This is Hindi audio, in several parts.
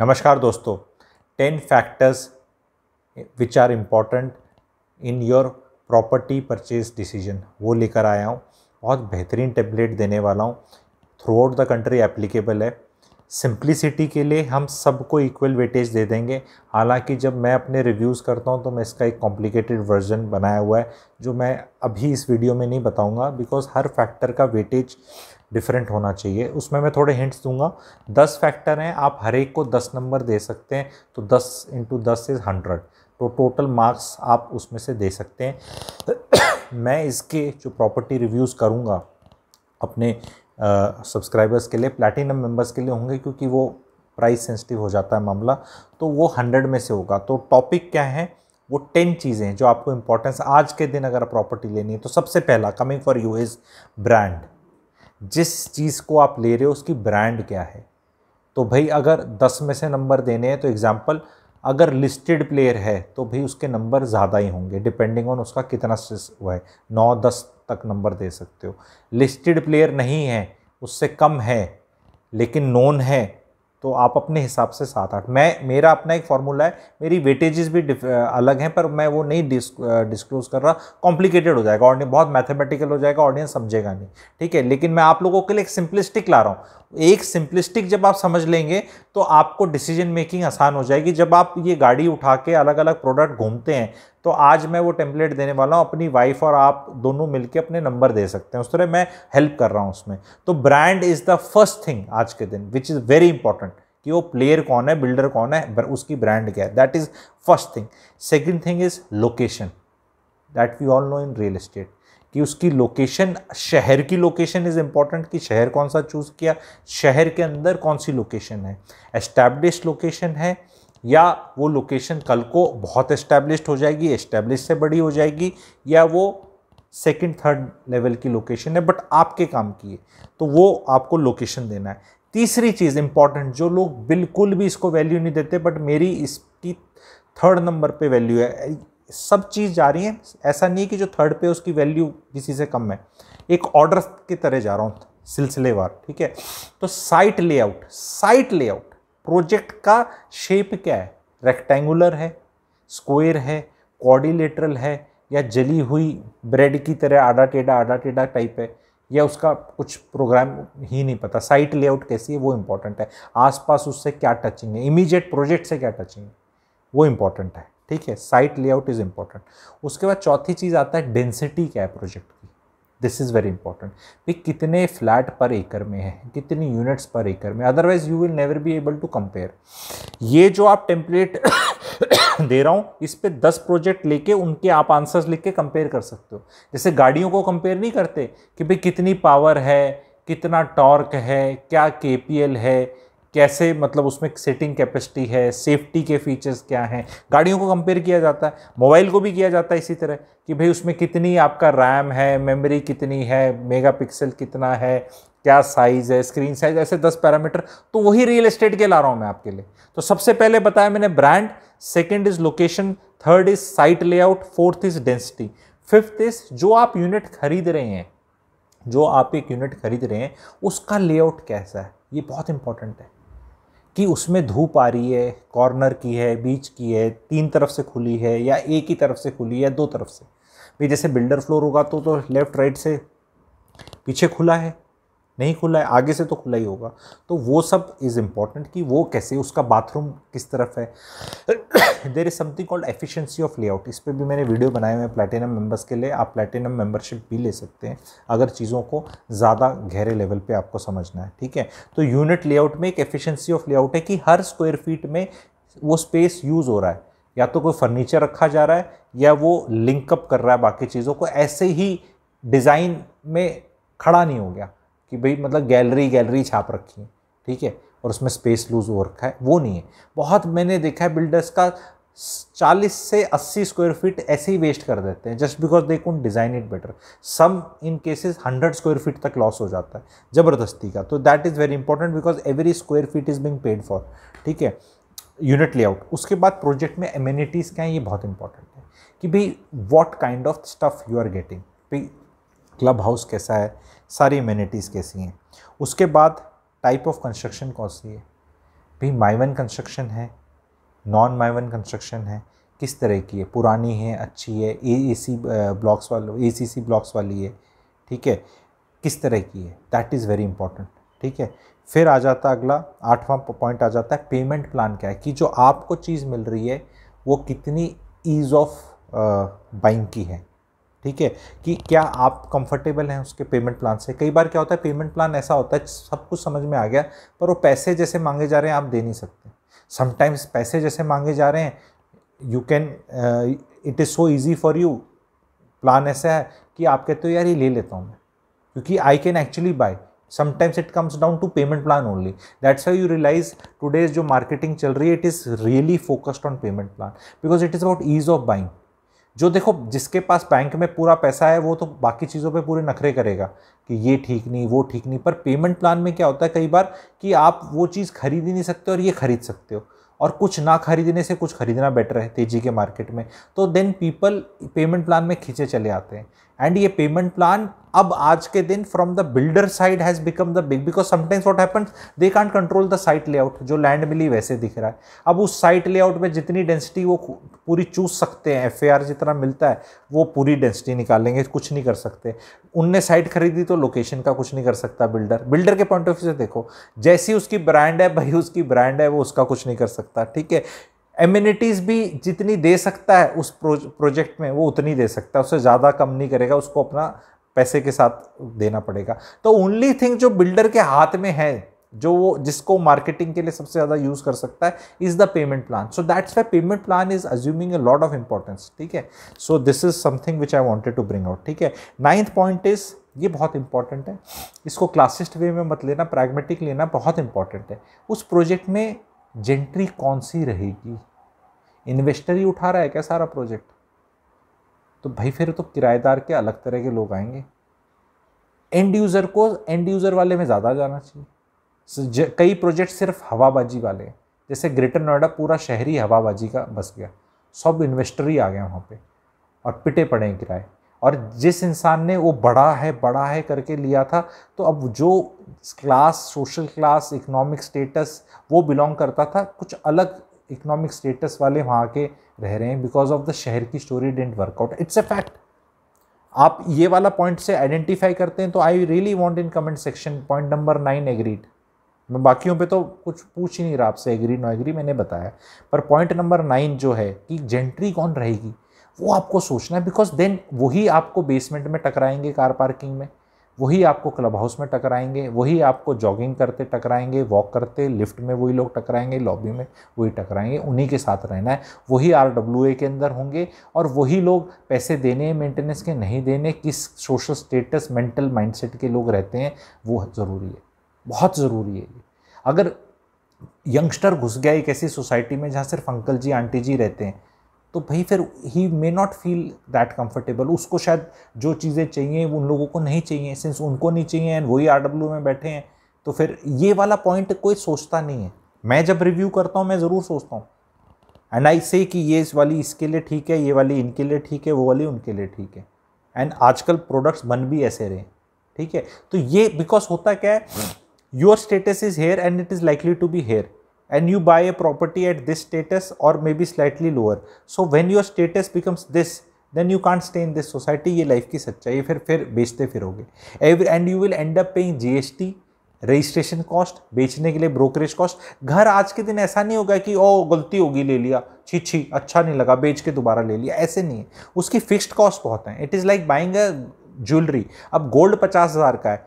नमस्कार दोस्तों ten factors which are important in your property purchase decision वो लेकर आया हूँ बहुत बेहतरीन टेबलेट देने वाला हूँ throughout the country applicable है सिंप्लिसिटी के लिए हम सबको इक्वल वेटेज दे देंगे हालांकि जब मैं अपने रिव्यूज़ करता हूँ तो मैं इसका एक कॉम्प्लिकेटेड वर्जन बनाया हुआ है जो मैं अभी इस वीडियो में नहीं बताऊँगा बिकॉज हर फैक्टर का वेटेज डिफरेंट होना चाहिए उसमें मैं थोड़े हिंट्स दूंगा दस फैक्टर हैं आप हर एक को दस नंबर दे सकते हैं तो दस इंटू दस इज़ हंड्रेड तो टोटल मार्क्स आप उसमें से दे सकते हैं मैं इसके जो प्रॉपर्टी रिव्यूज़ करूँगा अपने सब्सक्राइबर्स के लिए प्लैटिनम मेंबर्स के लिए होंगे क्योंकि वो प्राइस सेंसिटिव हो जाता है मामला तो वो हंड्रेड में से होगा तो टॉपिक क्या है वो टेन चीज़ें जो आपको इंपॉर्टेंस आज के दिन अगर प्रॉपर्टी लेनी है तो सबसे पहला coming for you is brand जिस चीज़ को आप ले रहे हो उसकी ब्रांड क्या है तो भाई अगर दस में से नंबर देने हैं तो एग्ज़ाम्पल अगर लिस्टेड प्लेयर है तो भाई उसके नंबर ज़्यादा ही होंगे डिपेंडिंग ऑन उसका कितना हुआ है नौ दस तक नंबर दे सकते हो लिस्टेड प्लेयर नहीं है उससे कम है लेकिन नोन है तो आप अपने हिसाब से सात आठ मैं मेरा अपना एक फार्मूला है मेरी वेटेजेस भी अलग हैं पर मैं वो नहीं डिस्क्लोज कर रहा कॉम्प्लिकेटेड हो जाएगा ऑडियंस बहुत मैथमेटिकल हो जाएगा ऑडियंस समझेगा नहीं ठीक है लेकिन मैं आप लोगों के लिए एक सिंपलिस्टिक ला रहा हूँ एक सिंपलिस्टिक जब आप समझ लेंगे तो आपको डिसीजन मेकिंग आसान हो जाएगी जब आप ये गाड़ी उठा के अलग अलग प्रोडक्ट घूमते हैं तो आज मैं वो टेम्पलेट देने वाला हूँ अपनी वाइफ और आप दोनों मिलके अपने नंबर दे सकते हैं उस तरह मैं हेल्प कर रहा हूँ उसमें तो brand is the first thing आज के दिन विच इज़ वेरी इंपॉर्टेंट कि वो प्लेयर कौन है बिल्डर कौन है उसकी ब्रांड क्या है that is first thing second thing is location that we all know in real estate कि उसकी लोकेशन शहर की लोकेशन इज़ इम्पॉर्टेंट कि शहर कौन सा चूज़ किया शहर के अंदर कौन सी लोकेशन है एस्टैब्लिश लोकेशन है या वो लोकेशन कल को बहुत एस्टैब्लिश हो जाएगी एस्टैब्लिश से बड़ी हो जाएगी या वो सेकंड थर्ड लेवल की लोकेशन है बट आपके काम की है तो वो आपको लोकेशन देना है तीसरी चीज़ इम्पॉर्टेंट जो लोग बिल्कुल भी इसको वैल्यू नहीं देते बट मेरी इसकी थर्ड नंबर पे वैल्यू है सब चीज़ जा रही है ऐसा नहीं कि जो थर्ड पे उसकी वैल्यू किसी से कम है एक ऑर्डर की तरह जा रहा हूँ सिलसिलेवार ठीक है तो site layout site layout project का शेप क्या है रेक्टेंगुलर है स्क्वायर है कॉर्डिलेटरल है या जली हुई ब्रेड की तरह आडा टेढ़ा आडा टेढ़ा टाइप है या उसका कुछ प्रोग्राम ही नहीं पता साइट लेआउट कैसी है वो इम्पॉर्टेंट है आसपास उससे क्या टचिंग है इमीजिएट प्रोजेक्ट से क्या टचिंग है वो इम्पॉर्टेंट है ठीक है साइट लेआउट इज़ इंपॉर्टेंट उसके बाद चौथी चीज़ आता है डेंसिटी क्या है प्रोजेक्ट की दिस इज़ वेरी इंपॉर्टेंट भी कितने फ्लैट पर एकड़ में है कितनी यूनिट्स पर एकड़ में otherwise you will never be able to compare ये जो आप टेम्पलेट दे रहा हूँ इस पर दस प्रोजेक्ट लेके उनके आप आंसर्स लिख के कंपेयर कर सकते हो जैसे गाड़ियों को कंपेयर नहीं करते कि भाई कितनी पावर है कितना टॉर्क है क्या के है कैसे मतलब उसमें सेटिंग कैपेसिटी है सेफ्टी के फीचर्स क्या हैं गाड़ियों को कंपेयर किया जाता है मोबाइल को भी किया जाता है इसी तरह कि भाई उसमें कितनी आपका रैम है मेमोरी कितनी है मेगापिक्सल कितना है क्या साइज़ है स्क्रीन साइज़ ऐसे दस पैरामीटर तो वही रियल एस्टेट के ला रहा हूँ मैं आपके लिए तो सबसे पहले बताया मैंने brand second is location third is site layout fourth is density fifth is जो आप यूनिट खरीद रहे हैं जो आप एक यूनिट खरीद रहे हैं उसका लेआउट कैसा है ये बहुत इंपॉर्टेंट है कि उसमें धूप आ रही है कॉर्नर की है बीच की है तीन तरफ से खुली है या एक ही तरफ से खुली है दो तरफ से भाई जैसे बिल्डर फ्लोर होगा तो तो लेफ़्ट राइट से पीछे खुला है नहीं खुला है आगे से तो खुला ही होगा तो वो सब इज़ इम्पॉर्टेंट कि वो कैसे उसका बाथरूम किस तरफ है there is something called efficiency of layout इस पर भी मैंने वीडियो बनाए हुए हैं प्लेटिनम मेंबर्स के लिए आप प्लेटिनम मेंबरशिप भी ले सकते हैं अगर चीज़ों को ज़्यादा गहरे लेवल पर आपको समझना है ठीक है तो यूनिट लेआउट में एक एफिशिएंसी ऑफ लेआउट है कि हर स्क्वायर फीट में वो स्पेस यूज़ हो रहा है या तो कोई फर्नीचर रखा जा रहा है या वो लिंकअप कर रहा है बाकी चीज़ों को ऐसे ही डिज़ाइन में खड़ा नहीं हो गया कि भाई मतलब गैलरी गैलरी छाप रखी है ठीक है और उसमें स्पेस लूज हो रखा है वो नहीं है बहुत मैंने देखा है बिल्डर्स का 40 से 80 स्क्वायर फीट ऐसे ही वेस्ट कर देते हैं just because they can't design it better some in cases 100 square feet तक लॉस हो जाता है ज़बरदस्ती का तो that is very important because every square feet is being paid for ठीक है यूनिट लेआउट उसके बाद प्रोजेक्ट में एम्यूनिटीज़ क्या हैं ये बहुत इंपॉर्टेंट है कि भाई what kind of stuff you are getting club house कैसा है सारी इम्यूनिटीज़ कैसी हैं उसके बाद टाइप ऑफ कंस्ट्रक्शन कौन सी है भी माइवन कंस्ट्रक्शन है नॉन माइवन कंस्ट्रक्शन है किस तरह की है पुरानी है अच्छी है ए ए सी ब्लॉक्स वाली ए सी सी ब्लॉक्स वाली है ठीक है किस तरह की है दैट इज़ वेरी इंपॉर्टेंट ठीक है फिर आ जाता अगला आठवां पॉइंट आ जाता है पेमेंट प्लान क्या है कि जो आपको चीज़ मिल रही है वो कितनी ईज़ ऑफ बाइंग की है ठीक है कि क्या आप कंफर्टेबल हैं उसके पेमेंट प्लान से कई बार क्या होता है पेमेंट प्लान ऐसा होता है सब कुछ समझ में आ गया पर वो पैसे जैसे मांगे जा रहे हैं आप दे नहीं सकते समटाइम्स पैसे जैसे मांगे जा रहे हैं you can it is so easy for you plan ऐसा है कि आप कहते हो यार ये ले लेता हूँ मैं क्योंकि I can actually buy sometimes it comes down to payment plan only that's I you realize today's जो मार्केटिंग चल रही है it is really focused on payment plan because it is about ease of buying जो देखो जिसके पास बैंक में पूरा पैसा है वो तो बाकी चीज़ों पे पूरे नखरे करेगा कि ये ठीक नहीं वो ठीक नहीं पर पेमेंट प्लान में क्या होता है कई बार कि आप वो चीज़ खरीद ही नहीं सकते और ये खरीद सकते हो और कुछ ना खरीदने से कुछ खरीदना बेटर है तेज़ी के मार्केट में तो देन पीपल पेमेंट प्लान में खींचे चले आते हैं एंड ये पेमेंट प्लान अब आज के दिन from the builder side has become the big because sometimes what happens they can't control the site layout जो लैंड मिली वैसे दिख रहा है अब उस साइट लेआउट में जितनी डेंसिटी वो पूरी चूज सकते हैं एफ जितना मिलता है वो पूरी डेंसिटी निकालेंगे कुछ नहीं कर सकते उनने साइट खरीदी तो लोकेशन का कुछ नहीं कर सकता बिल्डर बिल्डर के पॉइंट ऑफ व्यू से देखो जैसी उसकी ब्रांड है भाई उसकी ब्रांड है वो उसका कुछ नहीं कर सकता ठीक है एम्यूनिटीज़ भी जितनी दे सकता है उस प्रोजेक्ट में वो उतनी दे सकता है उससे ज़्यादा कम नहीं करेगा उसको अपना पैसे के साथ देना पड़ेगा तो ओनली थिंग जो बिल्डर के हाथ में है जो वो जिसको मार्केटिंग के लिए सबसे ज़्यादा यूज़ कर सकता है is the payment plan so that's why payment plan is assuming a lot of importance ठीक है so this is something which I wanted to bring out ठीक है नाइन्थ पॉइंट इज़ ये बहुत इंपॉर्टेंट है इसको क्लासिस्ट वे में मत लेना प्रैग्मेटिक लेना बहुत इंपॉर्टेंट है उस प्रोजेक्ट में जेंट्री कौन सी रहेगी इन्वेस्टर ही उठा रहा है क्या सारा प्रोजेक्ट तो भाई फिर तो किराएदार के अलग तरह के लोग आएंगे एंड यूज़र को एंड यूज़र वाले में ज़्यादा जाना चाहिए कई प्रोजेक्ट सिर्फ हवाबाजी वाले हैं जैसे ग्रेटर नोएडा पूरा शहरी हवाबाजी का बस गया सब इन्वेस्टर ही आ गए वहाँ पे और पिटे पड़े हैं किराए और जिस इंसान ने वो बड़ा है बड़ा है करके लिया था तो अब जो class social class economic status वो बिलोंग करता था कुछ अलग इकोनॉमिक स्टेटस वाले वहाँ के रह रहे हैं बिकॉज ऑफ द शहर की story dent workout it's a fact आप ये वाला पॉइंट से आइडेंटिफाई करते हैं तो I really want in comment section point number nine agreed मैं बाकियों पे तो कुछ पूछ ही नहीं रहा आपसे एग्री नो एग्री मैंने बताया पर पॉइंट नंबर नाइन जो है कि जेंट्री कौन रहेगी वो आपको सोचना है बिकॉज देन वही आपको बेसमेंट में टकराएंगे कार पार्किंग में वही आपको क्लब हाउस में टकराएंगे वही आपको जॉगिंग करते टकराएंगे वॉक करते लिफ्ट में वही लोग टकराएंगे लॉबी में वही टकराएंगे उन्हीं के साथ रहना है वही आर के अंदर होंगे और वही लोग पैसे देने मेंटेनेंस के नहीं देने किस सोशल स्टेटस मेंटल माइंडसेट के लोग रहते हैं वो ज़रूरी है बहुत ज़रूरी है अगर यंगस्टर घुस गया एक ऐसी सोसाइटी में जहाँ सिर्फ अंकल जी आंटी जी रहते हैं तो भाई फिर he may not feel that comfortable उसको शायद जो चीज़ें चाहिए उन लोगों को नहीं चाहिए सिंस उनको नहीं चाहिए एंड वही आर डब्ल्यू में बैठे हैं तो फिर ये वाला पॉइंट कोई सोचता नहीं है मैं जब रिव्यू करता हूँ मैं ज़रूर सोचता हूँ एंड आई से कि ये इस वाली इसके लिए ठीक है ये वाली इनके लिए ठीक है वो वाली उनके लिए ठीक है एंड आजकल प्रोडक्ट्स बन भी ऐसे रहे ठीक है तो ये बिकॉज होता क्या है your status is here and it is likely to be here and you buy a property at this status or maybe slightly lower so when your status becomes this then you stay stay in this society ये लाइफ की सच्चाई फिर फिर बेचते firoge every and you will end up paying gst registration cost बेचने के लिए ब्रोकरेज कॉस्ट घर आज के दिन ऐसा नहीं होगा कि ओ गलती होगी ले लिया छी छी अच्छा नहीं लगा बेच के दोबारा ले लिया ऐसे नहीं है उसकी फिक्स्ड कॉस्ट बहुत है it is like buying a jewellery अब गोल्ड पचास हज़ार का है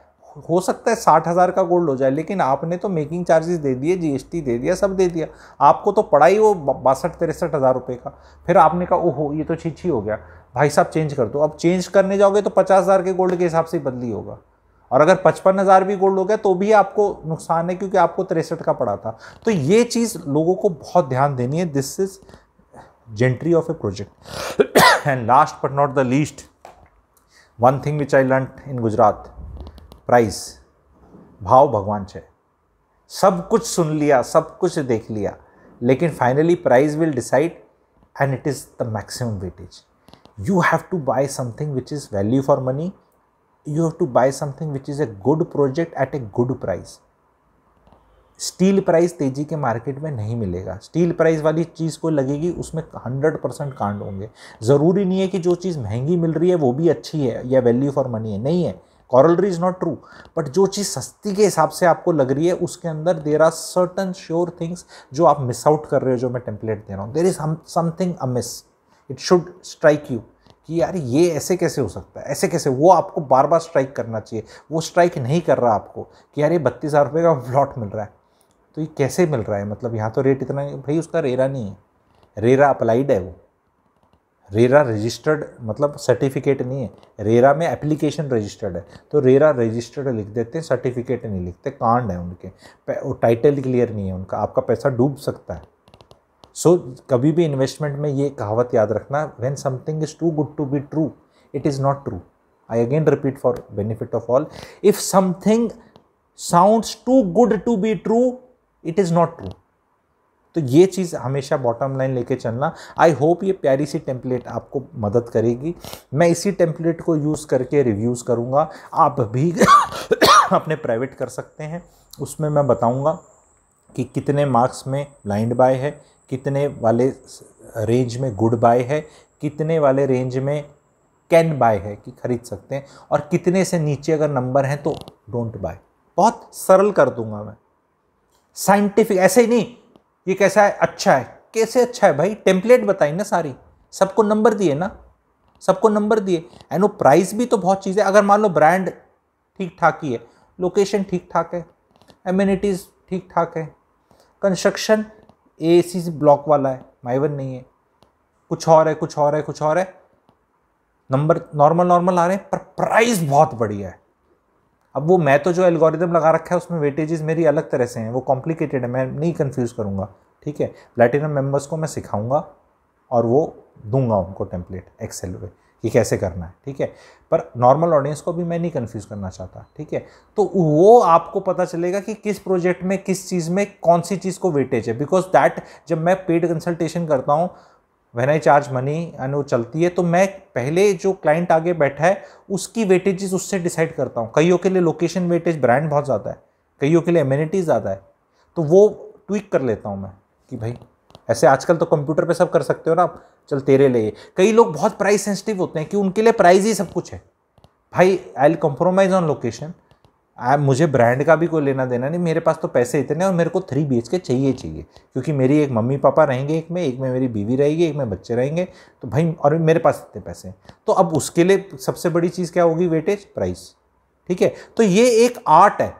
हो सकता है साठ हज़ार का गोल्ड हो जाए लेकिन आपने तो मेकिंग चार्जेस दे दिए जीएसटी दे दिया सब दे दिया आपको तो पड़ा ही वो बासठ तिरसठ हज़ार रुपये का फिर आपने कहा ओहो ये तो छीछी हो गया भाई साहब चेंज कर दो अब चेंज करने जाओगे तो पचास हज़ार के गोल्ड के हिसाब से बदली होगा और अगर पचपन हज़ार भी गोल्ड हो गया तो भी आपको नुकसान है क्योंकि आपको तिरसठ का पड़ा था तो ये चीज़ लोगों को बहुत ध्यान देनी है this is gentry of a project and last but not the least one thing which I learn in Gujarat price भाव भगवान छे सब कुछ सुन लिया सब कुछ देख लिया लेकिन finally price will decide and it is the maximum weightage you have to buy something which is value for money you have to buy something which is a good project at a good price steel price तेजी के मार्केट में नहीं मिलेगा स्टील प्राइस वाली चीज़ को लगेगी उसमें हंड्रेड परसेंट कांड होंगे ज़रूरी नहीं है कि जो चीज़ महंगी मिल रही है वो भी अच्छी है या वैल्यू फॉर मनी है नहीं है corollary is not true but जो चीज़ सस्ती के हिसाब से आपको लग रही है उसके अंदर there are certain sure things जो आप मिस आउट कर रहे हो जो मैं टेम्पलेट दे रहा हूँ there is something a miss it should strike you कि यार ये ऐसे कैसे हो सकता है ऐसे कैसे वो आपको बार बार स्ट्राइक करना चाहिए वो स्ट्राइक नहीं कर रहा आपको कि यार ये बत्तीस हज़ार रुपये का प्लॉट मिल रहा है तो ये कैसे मिल रहा है मतलब यहाँ तो रेट इतना भाई उसका रेरा नहीं है रेरा अप्लाइड है वो रेरा रजिस्टर्ड मतलब सर्टिफिकेट नहीं है रेरा में एप्लीकेशन रजिस्टर्ड है तो रेरा रजिस्टर्ड लिख देते हैं सर्टिफिकेट नहीं लिखते कांड है उनके वो टाइटल क्लियर नहीं है उनका आपका पैसा डूब सकता है सो so, कभी भी इन्वेस्टमेंट में ये कहावत याद रखना when something is too good to be true it is not true I again repeat for benefit of all if something sounds too good to be true it is not true तो ये चीज़ हमेशा बॉटम लाइन लेके चलना आई होप ये प्यारी सी टेम्पलेट आपको मदद करेगी मैं इसी टेम्पलेट को यूज़ करके रिव्यूज़ करूँगा आप भी अपने प्राइवेट कर सकते हैं उसमें मैं बताऊँगा कि कितने मार्क्स में ब्लाइंड बाय है कितने वाले रेंज में गुड बाय है कितने वाले रेंज में कैन बाय है कि खरीद सकते हैं और कितने से नीचे अगर नंबर हैं तो डोंट बाय बहुत सरल कर दूंगा मैं साइंटिफिक ऐसे ही नहीं ये कैसा है अच्छा है कैसे अच्छा है भाई टेम्पलेट बताई ना सारी सबको नंबर दिए ना सबको नंबर दिए एंड वो प्राइस भी तो बहुत चीज़ें अगर मान लो ब्रांड ठीक ठाक ही है लोकेशन ठीक ठाक है एम्यूनिटीज़ ठीक ठाक है कंस्ट्रक्शन ए सी ब्लॉक वाला है माइवन नहीं है कुछ और है कुछ और है कुछ और है नंबर नॉर्मल नॉर्मल आ रहे हैं पर प्राइस बहुत बढ़िया है अब वो मैं तो जो एल्गोरिदम लगा रखा है उसमें वेटेजेस मेरी अलग तरह से हैं वो कॉम्प्लिकेटेड है मैं नहीं कन्फ्यूज़ करूँगा ठीक है प्लेटिनम मेम्बर्स को मैं सिखाऊँगा और वो दूंगा उनको टेम्पलेट एक्सेल पे कि कैसे करना है ठीक है पर नॉर्मल ऑडियंस को भी मैं नहीं कन्फ्यूज़ करना चाहता ठीक है तो वो आपको पता चलेगा कि किस प्रोजेक्ट में किस चीज़ में कौन सी चीज़ को वेटेज है बिकॉज दैट जब मैं पेड कंसल्टेशन करता हूँ when I charge money and वो चलती है तो मैं पहले जो क्लाइंट आगे बैठा है उसकी वेटेजेस उससे डिसाइड करता हूँ कईयों के लिए लोकेशन वेटेज ब्रांड बहुत ज़्यादा है कईयों के लिए एम्यूनिटी ज़्यादा है तो वो ट्विक कर लेता हूँ मैं कि भाई ऐसे आजकल तो कंप्यूटर पे सब कर सकते हो ना आप चल तेरे लिए कई लोग बहुत प्राइस सेंसिटिव होते हैं कि उनके लिए प्राइस ही सब कुछ है भाई I will compromise on location आप मुझे ब्रांड का भी कोई लेना देना नहीं मेरे पास तो पैसे इतने और मेरे को थ्री बी के चाहिए चाहिए क्योंकि मेरी एक मम्मी पापा रहेंगे एक में एक में मेरी बीवी रहेगी एक में बच्चे रहेंगे तो भाई और मेरे पास इतने पैसे हैं तो अब उसके लिए सबसे बड़ी चीज़ क्या होगी वेटेज प्राइस ठीक है तो ये एक आर्ट है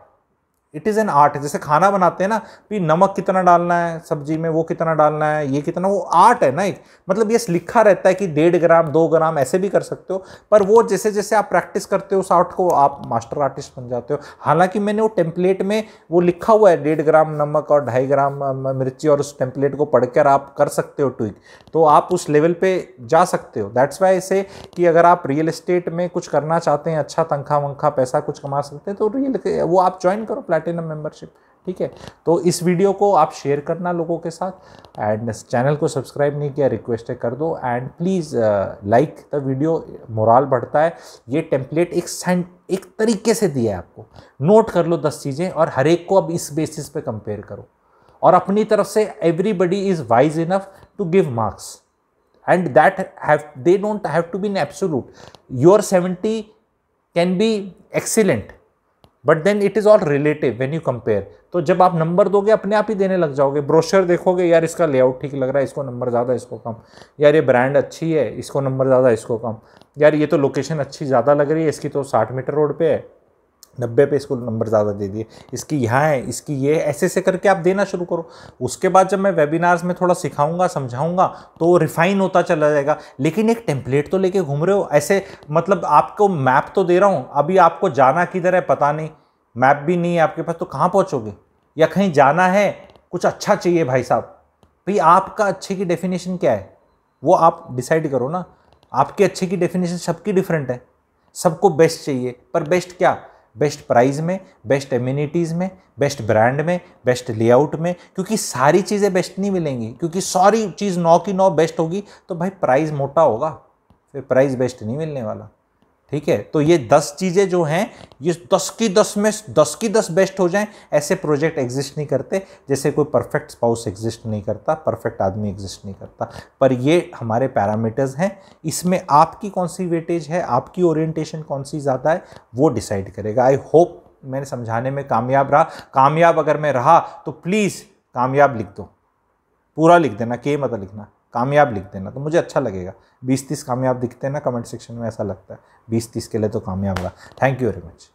इट इज़ एन आर्ट जैसे खाना बनाते हैं ना भी नमक कितना डालना है सब्जी में वो कितना डालना है ये कितना वो आर्ट है ना एक मतलब ये लिखा रहता है कि डेढ़ ग्राम दो ग्राम ऐसे भी कर सकते हो पर वो जैसे जैसे आप प्रैक्टिस करते हो उस आर्ट को आप मास्टर आर्टिस्ट बन जाते हो हालांकि मैंने वो टेम्पलेट में वो लिखा हुआ है डेढ़ ग्राम नमक और ढाई ग्राम मिर्ची और उस टेम्पलेट को पढ़कर आप कर सकते हो ट्विक तो आप उस लेवल पर जा सकते हो दैट्स वाई से कि अगर आप रियल इस्टेट में कुछ करना चाहते हैं अच्छा तंखा वंखा पैसा कुछ कमा सकते हैं तो रियल वो आप ज्वाइन करो प्लेटिनम प्लेटिनम मेंबरशिप ठीक है तो इस वीडियो को आप शेयर करना लोगों के साथ एंड चैनल को सब्सक्राइब नहीं किया रिक्वेस्ट है कर दो and please like the video morale बढ़ता है ये टेम्पलेट एक सेंट एक तरीके से दिया है आपको नोट कर लो दस चीज़ें और हर एक को अब इस बेसिस पे कंपेयर करो और अपनी तरफ से everybody is wise enough to give marks and that have they don't have to be in absolute your seventy can be excellent but then it is all relative when you compare तो जब आप नंबर दोगे अपने आप ही देने लग जाओगे ब्रोशर देखोगे यार इसका लेआउट ठीक लग रहा है इसको नंबर ज़्यादा इसको कम यार ये ब्रांड अच्छी है इसको नंबर ज़्यादा इसको कम यार ये तो लोकेशन अच्छी ज़्यादा लग रही है इसकी तो साठ मीटर रोड पर है नब्बे पे इसको नंबर ज़्यादा दे दिए इसकी यहाँ है इसकी ये ऐसे ऐसे करके आप देना शुरू करो उसके बाद जब मैं वेबिनार्स में थोड़ा सिखाऊंगा समझाऊंगा तो रिफाइन होता चला जाएगा लेकिन एक टेम्पलेट तो लेके घूम रहे हो ऐसे मतलब आपको मैप तो दे रहा हूँ अभी आपको जाना किधर है पता नहीं मैप भी नहीं है आपके पास तो कहाँ पहुँचोगे या कहीं जाना है कुछ अच्छा चाहिए भाई साहब भाई आपका अच्छे की डेफिनेशन क्या है वो आप डिसाइड करो ना आपके अच्छे की डेफिनेशन सबकी डिफरेंट है सबको बेस्ट चाहिए पर बेस्ट क्या बेस्ट प्राइस में बेस्ट एम्यूनिटीज़ में बेस्ट ब्रांड में बेस्ट लेआउट में क्योंकि सारी चीज़ें बेस्ट नहीं मिलेंगी क्योंकि सारी चीज़ नौ की नौ बेस्ट होगी तो भाई प्राइस मोटा होगा फिर प्राइस बेस्ट नहीं मिलने वाला ठीक है तो ये दस चीज़ें जो हैं ये दस की दस में दस की दस बेस्ट हो जाएं ऐसे प्रोजेक्ट एग्जिस्ट नहीं करते जैसे कोई परफेक्ट स्पाउस एग्जिस्ट नहीं करता परफेक्ट आदमी एग्जिस्ट नहीं करता पर ये हमारे पैरामीटर्स हैं इसमें आपकी कौन सी वेटेज है आपकी ओरिएंटेशन कौन सी ज़्यादा है वो डिसाइड करेगा आई होप मैंने समझाने में कामयाब रहा कामयाब अगर मैं रहा तो प्लीज़ कामयाब लिख दो पूरा लिख देना के मत लिखना कामयाब लिख देना तो मुझे अच्छा लगेगा बीस तीस कामयाब दिखते हैं ना कमेंट सेक्शन में ऐसा लगता है बीस तीस के लिए तो कामयाब रहा थैंक यू वेरी मच